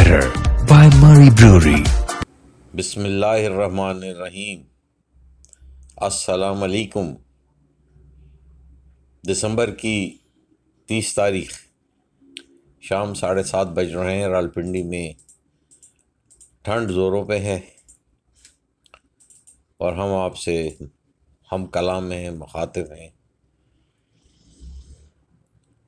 Error by Murray Brewery. Bismillahirrahmanirrahim. Assalamu दिसंबर की तीस तारीख शाम साढ़े सात बज रहे हैं रालपिंडी में ठंड ज़ोरों पे है और हम आपसे हम कलाम हैं मुखातिब हैं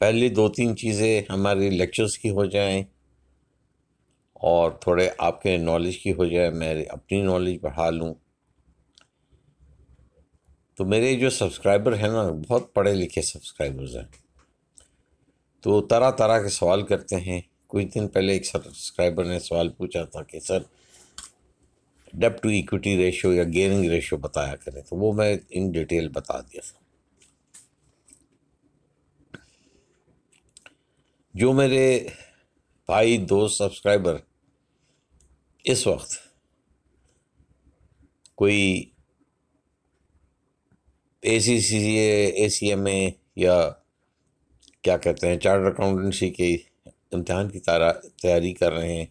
पहली दो तीन चीज़ें हमारे लेक्चर्स की हो जाएं और थोड़े आपके नॉलेज की हो जाए मैं अपनी नॉलेज बढ़ा लूँ तो मेरे जो सब्सक्राइबर हैं ना बहुत पढ़े लिखे सब्सक्राइबर्स हैं तो तरह तरह के सवाल करते हैं कुछ दिन पहले एक सब्सक्राइबर ने सवाल पूछा था कि sir debt to equity ratio या गेयरिंग रेशो बताया करें तो वो मैं इन डिटेल बता दिया था जो मेरे भाई दोस्त सब्सक्राइबर इस वक्त कोई ए सी सी सी ए सी एम ए या क्या कहते हैं चार्टर अकाउंटेंसी के इम्तहान की तैयारी कर रहे हैं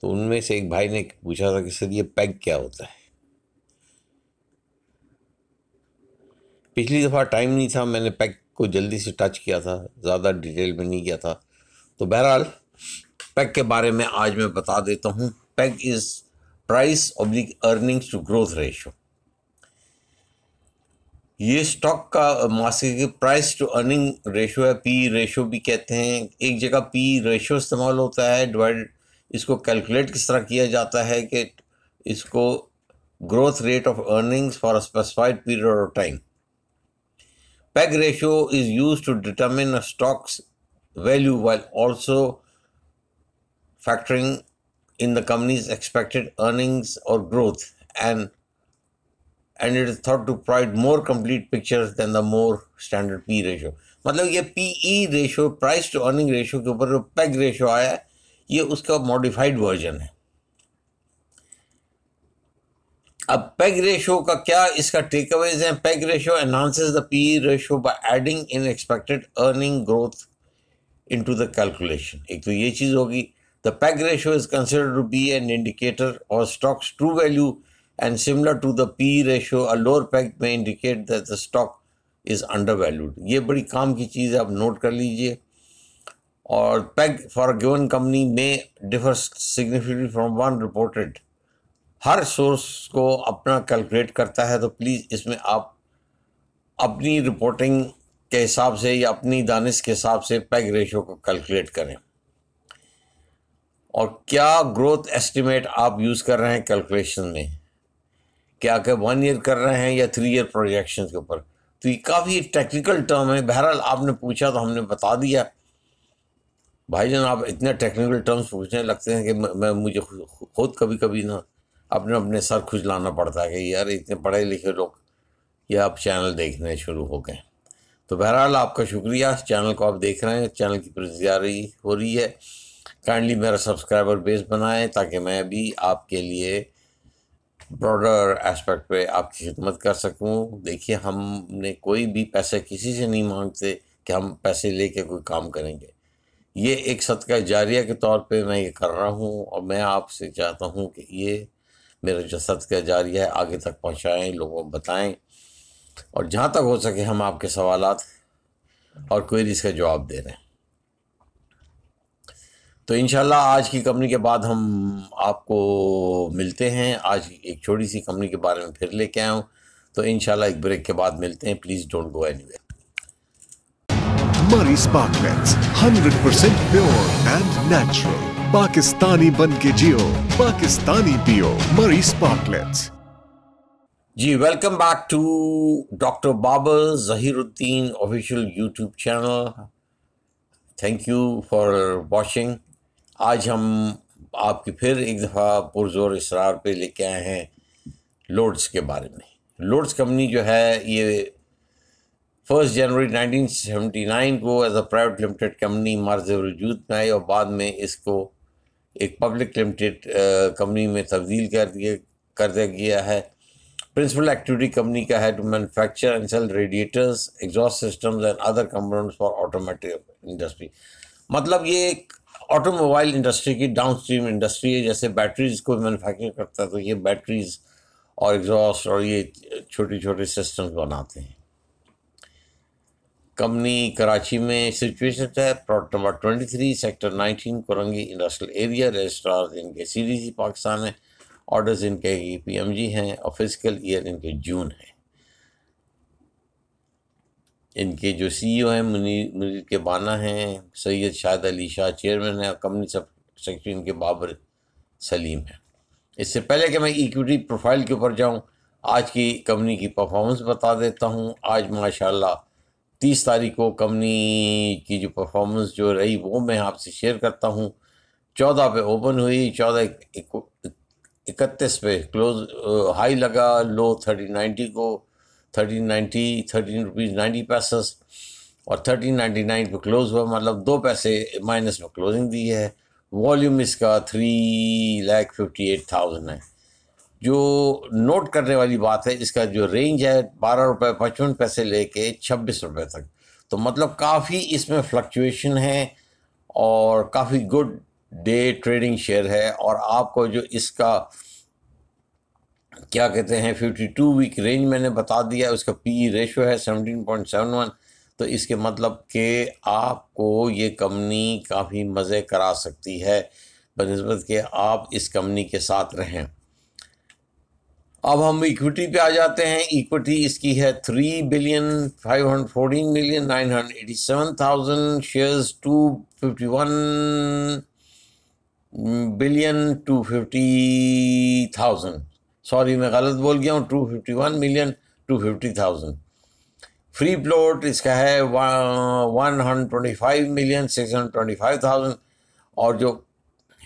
तो उनमें से एक भाई ने पूछा था कि सर ये पैग क्या होता है पिछली दफ़ा टाइम नहीं था मैंने पैग को जल्दी से टच किया था ज़्यादा डिटेल में नहीं किया था तो बहरहाल पैक के बारे में आज मैं बता देता हूँ PEG is price oblique earnings to growth ratio. ये स्टॉक का मासिक प्राइस टू अर्निंग रेशो है पी रेशो भी कहते हैं एक जगह पी रेशो इस्तेमाल होता है डिवाइड इसको कैलकुलेट किस तरह किया जाता है कि इसको growth rate of earnings for a specified period of time PEG ratio is use to determine stocks value while also factoring in the company's expected earnings or growth and and it is thought to provide more complete pictures than the more standard P ratio मतलब ये P E ratio price to earning ratio के ऊपर जो peg ratio आया है ये उसका modified version है अब पैग रेशो का क्या इसका टेक अवेज है PEG ratio enhances the P E ratio by adding in expected earning growth into the calculation एक तो ये चीज़ होगी The PEG ratio is considered to be an indicator of stock's true value and similar to the PE ratio, a lower PEG may indicate that the stock is undervalued. ये बड़ी काम की चीज़ आप note कर लीजिए और for a given company may differ significantly from one reported. हर source को अपना कैलकुलेट करता है तो प्लीज़ इसमें आप अपनी रिपोर्टिंग के हिसाब से या अपनी दानिश के हिसाब से पैग रेशो को कैलकुलेट करें और क्या ग्रोथ एस्टिमेट आप यूज़ कर रहे हैं कैलकुलेशन में क्या क्या वन ईयर कर रहे हैं या थ्री ईयर प्रोजेक्शन के ऊपर तो ये काफ़ी टेक्निकल टर्म है बहरहाल आपने पूछा तो हमने बता दिया भाई जान आप इतने टेक्निकल टर्म्स पूछने लगते हैं कि मैं मुझे खुद कभी कभी ना अपने अपने सर खुज लाना पड़ता है कि यार इतने पढ़े लिखे लोग ये आप चैनल देखने शुरू हो गए तो बहरहाल आपका शुक्रिया चैनल को आप देख रहे हैं चैनल की प्रस्तुति रही हो रही है काइंडली मेरा सब्सक्राइबर बेस बनाएं ताकि मैं भी आपके लिए ब्रॉडर एस्पेक्ट पे आपकी खिदमत कर सकूं देखिए हमने कोई भी पैसे किसी से नहीं मांगते कि हम पैसे लेके कोई काम करेंगे ये एक सदका जारिया के तौर पे मैं ये कर रहा हूँ और मैं आपसे चाहता हूँ कि ये मेरा जो सदका जारिया है आगे तक पहुँचाएँ लोगों को बताएँ और जहाँ तक हो सके हम आपके सवाल और क्वेरीज़ का जवाब दे रहे हैं तो इन आज की कंपनी के बाद हम आपको मिलते हैं आज एक छोटी सी कंपनी के बारे में फिर लेके आया हूँ तो इन एक ब्रेक के बाद मिलते हैं please don't go anyway Murree spark hundred percent pure and natural पाकिस्तानी बन के जियो पाकिस्तानी पियो Murree spark ji welcome back to doctor Babar Zahiruddin official YouTube channel thank you for watching आज हम आपकी फिर एक दफ़ा पुरजोर इसरार पे लेके आए हैं लोड्स के बारे में लोड्स कंपनी जो है ये फर्स्ट जनवरी 1979 को as a private limited company मर्ज वजूद में आई और बाद में इसको एक पब्लिक लिमिटेड कंपनी में तब्दील कर दिया कर दिया गया है प्रिंसिपल एक्टिविटी कंपनी का है to manufacture and sell radiators exhaust systems and other components for automatic industry मतलब ये एक ऑटोमोबाइल इंडस्ट्री की डाउनस्ट्रीम इंडस्ट्री है जैसे बैटरीज को मैन्युफैक्चर करता है तो ये बैटरीज और एग्जॉस्ट और ये छोटे छोटे सिस्टम्स बनाते हैं कंपनी कराची में सिचुएशन है plot number twenty three sector nineteen Korangi industrial area registrar इनके सी पाकिस्तान है ऑर्डर्स इनके पी एम जी हैं और फिजिकल ईयर इनके जून है इनके जो सीईओ e हैं मुनीर मुनीर के बाना हैं सैयद शाहद अली शाह चेयरमैन हैं और कंपनी सेक्रेटरी इनके बाबर सलीम हैं इससे पहले कि मैं इक्विटी प्रोफाइल के ऊपर जाऊं आज की कंपनी की परफॉर्मेंस बता देता हूं आज माशाल्लाह तीस तारीख को कंपनी की जो परफॉर्मेंस जो रही वो मैं आपसे शेयर करता हूँ चौदह पे ओपन हुई चौदह इकतीस पे क्लोज हाई लगा लो थर्टी नाइन्टी को thirteen ninety thirteen rupees ninety पैसेस और थर्टीन नाइन्टी नाइन पर क्लोज हुआ मतलब दो पैसे माइनस में क्लोजिंग दी है वॉल्यूम इसका three lakh fifty eight thousand है जो नोट करने वाली बात है इसका जो रेंज है बारह रुपये पचपन पैसे लेके छब्बीस रुपये तक तो मतलब काफ़ी इसमें फ्लक्चुएशन है और काफ़ी गुड डे ट्रेडिंग शेयर है और आपको जो इसका क्या कहते हैं 52 वीक रेंज मैंने बता दिया उसका पी रेशो e है 17.71 तो इसके मतलब कि आपको ये कंपनी काफ़ी मज़े करा सकती है बनस्बत के आप इस कंपनी के साथ रहें अब हम इक्विटी पे आ जाते हैं इक्विटी इसकी है three billion five hundred fourteen million nine hundred eighty seven thousand shares two fifty one billion two fifty thousand sorry मैं गलत बोल गया हूँ two fifty one million two fifty thousand free plot इसका है one hundred twenty five million six hundred twenty five thousand और जो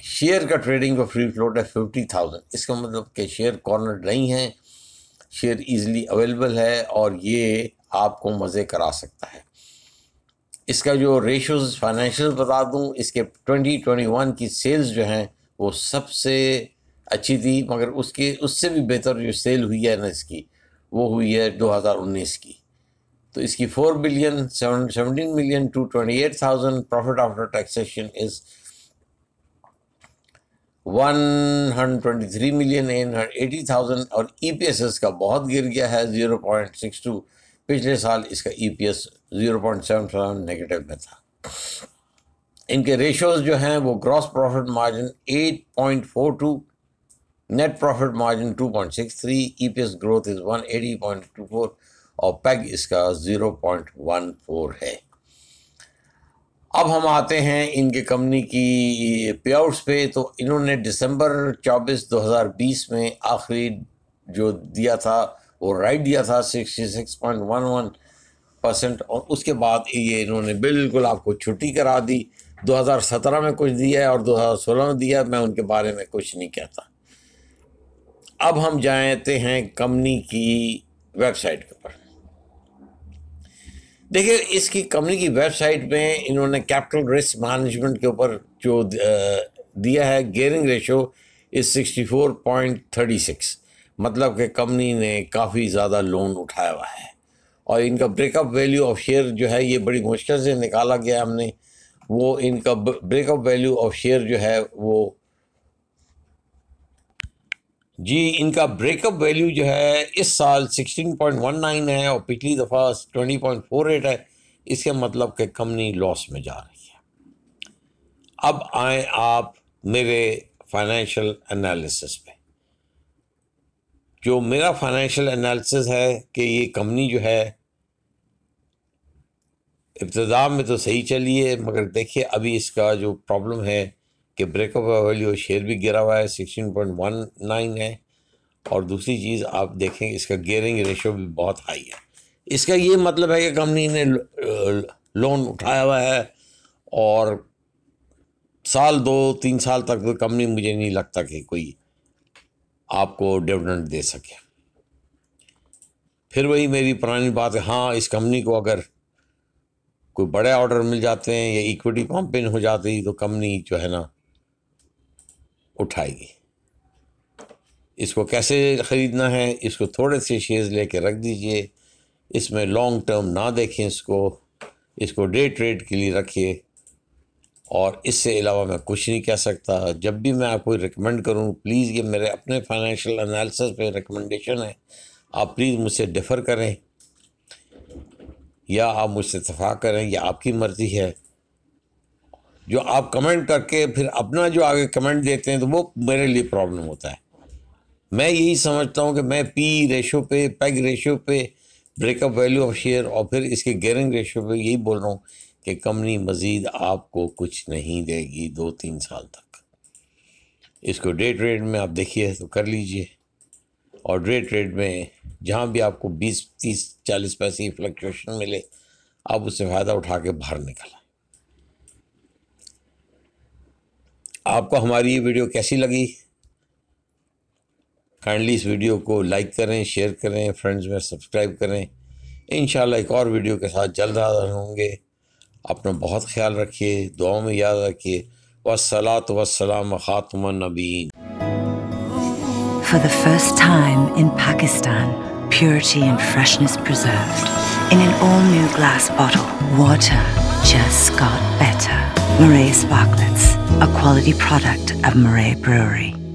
share का ट्रेडिंग का फ्री फ्लोट है फिफ्टी थाउजेंड इसका मतलब कि शेयर कॉर्नर नहीं है शेयर इजीली अवेलेबल है और ये आपको मज़े करा सकता है इसका जो रेशोज फाइनेंशियल बता दूं इसके ट्वेंटी ट्वेंटी वन की सेल्स जो हैं वो सबसे अच्छी थी मगर उसके उससे भी बेहतर जो सेल हुई है ना इसकी वो हुई है 2019 की तो इसकी four billion seven seventeen million two twenty eight thousand profit after taxation is one hundred twenty three million and eighty thousand और ई पी एस एस का बहुत गिर गया है ज़ीरो पॉइंट सिक्स टू पिछले साल इसका E P S zero point seven seven negative में था इनके रेशोज़ जो हैं वो gross profit margin eight point four two Net profit margin 2.63, EPS growth is 180.24 और पैग e इसका 0.14 है अब हम आते हैं इनके कंपनी की पे आउट्स पे तो इन्होंने दिसंबर 24 2020 में आखिरी जो दिया था वो राइट दिया था 66.11 परसेंट और उसके बाद ये इन्होंने बिल्कुल आपको छुट्टी करा दी 2017 में कुछ दिया है और 2016 में दिया मैं उनके बारे में कुछ नहीं कहता अब हम जाते हैं कंपनी की वेबसाइट के ऊपर देखिए इसकी कंपनी की वेबसाइट में इन्होंने कैपिटल रिस्क मैनेजमेंट के ऊपर जो दिया है gearing ratio is sixty four point thirty six मतलब कि कंपनी ने काफ़ी ज़्यादा लोन उठाया हुआ है और इनका ब्रेकअप वैल्यू ऑफ शेयर जो है ये बड़ी मुश्किल से निकाला गया हमने वो इनका ब्रेकअप वैल्यू ऑफ शेयर जो है वो जी इनका ब्रेकअप वैल्यू जो है इस साल 16.19 है और पिछली दफ़ा 20.48 है इसके मतलब कि कंपनी लॉस में जा रही है अब आए आप मेरे फाइनेंशियल एनालिसिस पे जो मेरा फाइनेंशियल एनालिसिस है कि ये कंपनी जो है इब्तदा में तो सही चली है मगर देखिए अभी इसका जो प्रॉब्लम है कि ब्रेकअप वैल्यू शेयर भी गिरा हुआ है सिक्सटीन पॉइंट वन नाइन है और दूसरी चीज़ आप देखें इसका गेयरिंग रेशो भी बहुत हाई है इसका ये मतलब है कि कंपनी ने लोन उठाया हुआ है और साल दो तीन साल तक तो कंपनी मुझे नहीं लगता कि कोई आपको डिविडेंड दे सके फिर वही मेरी पुरानी बात है हाँ इस कंपनी को अगर कोई बड़े ऑर्डर मिल जाते हैं या इक्विटी पंप इन हो जाती तो कंपनी जो है ना उठाएगी इसको कैसे ख़रीदना है इसको थोड़े से शेयर्स लेके रख दीजिए इसमें लॉन्ग टर्म ना देखें इसको इसको डे ट्रेड के लिए रखिए और इससे अलावा मैं कुछ नहीं कह सकता जब भी मैं आपको रिकमेंड करूं प्लीज़ ये मेरे अपने फाइनेंशियल एनालिसिस पे रिकमेंडेशन है आप प्लीज़ मुझसे डिफ़र करें या आप मुझसे इतफाक़ करें यह आपकी मर्ज़ी है जो आप कमेंट करके फिर अपना जो आगे कमेंट देते हैं तो वो मेरे लिए प्रॉब्लम होता है मैं यही समझता हूँ कि मैं पी रेशो पे पैग रेशो e पे ब्रेकअप वैल्यू ऑफ शेयर और फिर इसके गेयरिंग रेशो पे यही बोल रहा हूँ कि कंपनी मज़ीद आपको कुछ नहीं देगी दो तीन साल तक इसको डे ट्रेड में आप देखिए तो कर लीजिए और डे ट्रेड में जहाँ भी आपको बीस तीस चालीस पैसे की फ्लक्चुएशन मिले आप उससे फ़ायदा उठा के बाहर निकला आपको हमारी ये वीडियो कैसी लगी काइंडली इस वीडियो को लाइक करें शेयर करें फ्रेंड्स में सब्सक्राइब करें इन एक और वीडियो के साथ जल्द हाजिर होंगे अपना बहुत ख्याल रखिए दुआओं में याद रखिए वसलात वसलाम खातम नबीन For the first time in Pakistan, purity and freshness preserved. In an all new glass bottle, water just got better. Murray Sparklets, a quality product of Murray Brewery.